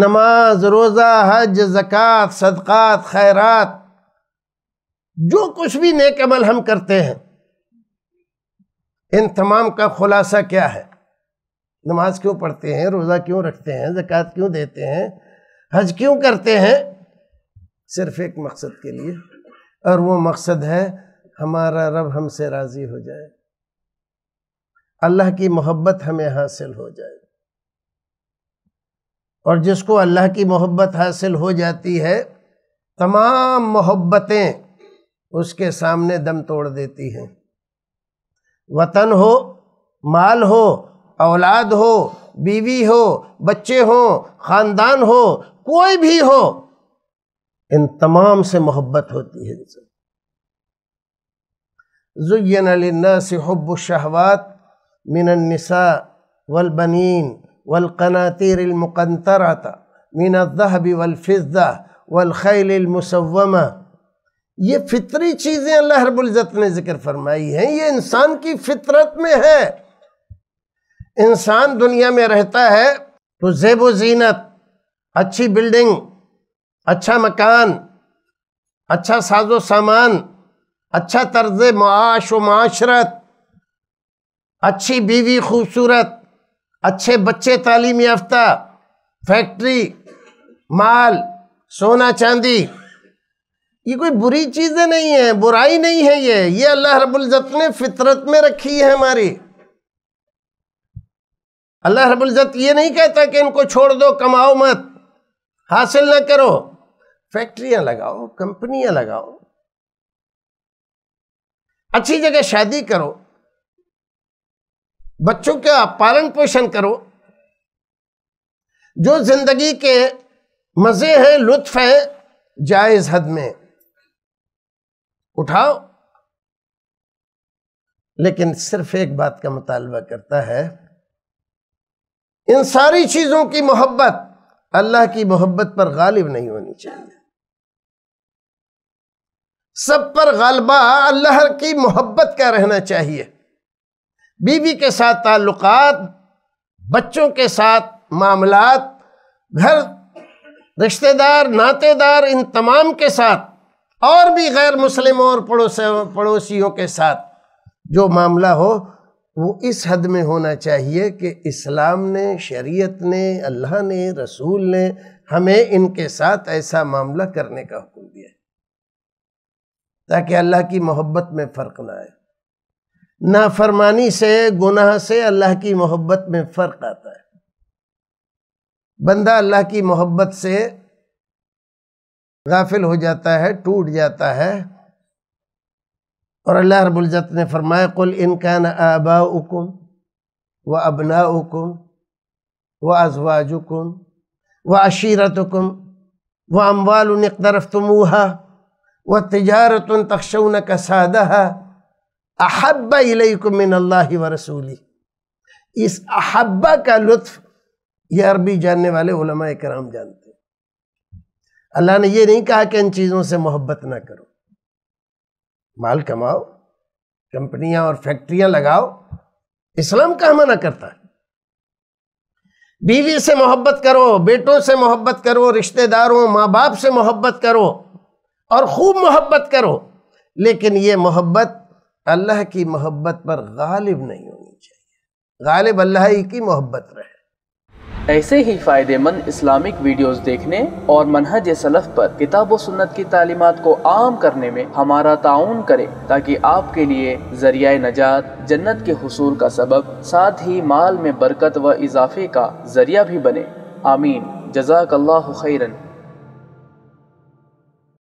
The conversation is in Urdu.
نماز روزہ حج زکوٰۃ صدقات خیرات جو کچھ بھی نیک عمل ہم کرتے ہیں ان تمام کا خلاصہ کیا ہے نماز کیوں پڑھتے ہیں روزہ کیوں رکھتے ہیں زکوٰۃ کیوں دیتے ہیں حج کیوں کرتے ہیں صرف ایک مقصد کے لیے اور وہ مقصد ہے ہمارا رب ہم سے راضی ہو جائے اللہ کی محبت ہمیں حاصل ہو جائے اور جس کو اللہ کی محبت حاصل ہو جاتی ہے تمام محبتیں اس کے سامنے دم توڑ دیتی ہیں وطن ہو مال ہو اولاد ہو بیوی ہو بچے ہوں خاندان ہو کوئی بھی ہو ان تمام سے محبت ہوتی ہے زین علی حب الشہوات من النساء والبنین و القنمقنطر من الذهب والفضہ والخیل المسومہ یہ فطری چیزیں اللہ رب العزت نے ذکر فرمائی ہیں یہ انسان کی فطرت میں ہے انسان دنیا میں رہتا ہے تو زیب و زینت اچھی بلڈنگ اچھا مکان اچھا ساز و سامان اچھا طرز معاش و معاشرت اچھی بیوی خوبصورت اچھے بچے تعلیم یافتہ فیکٹری مال سونا چاندی یہ کوئی بری چیزیں نہیں ہیں برائی نہیں ہے یہ یہ اللہ رب العزت نے فطرت میں رکھی ہے ہماری اللہ رب العزت یہ نہیں کہتا کہ ان کو چھوڑ دو کماؤ مت حاصل نہ کرو فیکٹریاں لگاؤ کمپنیاں لگاؤ اچھی جگہ شادی کرو بچوں کا پالن پوشن کرو جو زندگی کے مزے ہیں لطف ہیں جائز حد میں اٹھاؤ لیکن صرف ایک بات کا مطالبہ کرتا ہے ان ساری چیزوں کی محبت اللہ کی محبت پر غالب نہیں ہونی چاہیے سب پر غالبہ اللہ کی محبت کا رہنا چاہیے بیوی کے ساتھ تعلقات بچوں کے ساتھ معاملات گھر رشتہ دار ناتے دار ان تمام کے ساتھ اور بھی غیر مسلموں اور پڑوسیوں کے ساتھ جو معاملہ ہو وہ اس حد میں ہونا چاہیے کہ اسلام نے شریعت نے اللہ نے رسول نے ہمیں ان کے ساتھ ایسا معاملہ کرنے کا حکم دیا ہے تاکہ اللہ کی محبت میں فرق نہ آئے نافرمانی سے گناہ سے اللہ کی محبت میں فرق آتا ہے بندہ اللہ کی محبت سے غافل ہو جاتا ہے ٹوٹ جاتا ہے اور اللہ رب العزت نے فرمایا قل ان کا نہ آبا حکم و ابنا حکم و ازواج حکم و عشیرت و اموال ان تموہا تجارت تخشون تقشون احب اللہ و رسولی اس احبا کا لطف یہ عربی جاننے والے علماء کرام جانتے ہیں اللہ نے یہ نہیں کہا کہ ان چیزوں سے محبت نہ کرو مال کماؤ کمپنیاں اور فیکٹریاں لگاؤ اسلام کہاں منع کرتا ہے بیوی سے محبت کرو بیٹوں سے محبت کرو رشتہ داروں ماں باپ سے محبت کرو اور خوب محبت کرو لیکن یہ محبت اللہ کی محبت پر غالب نہیں ہونی چاہیے غالب اللہ ہی کی محبت رہے ایسے ہی فائدے مند اسلامک ویڈیوز دیکھنے اور منہج سلف پر کتاب و سنت کی تعلیمات کو عام کرنے میں ہمارا تعاون کرے تاکہ آپ کے لیے ذریعہ نجات جنت کے حصول کا سبب ساتھ ہی مال میں برکت و اضافے کا ذریعہ بھی بنے آمین جزاک اللہ خیرن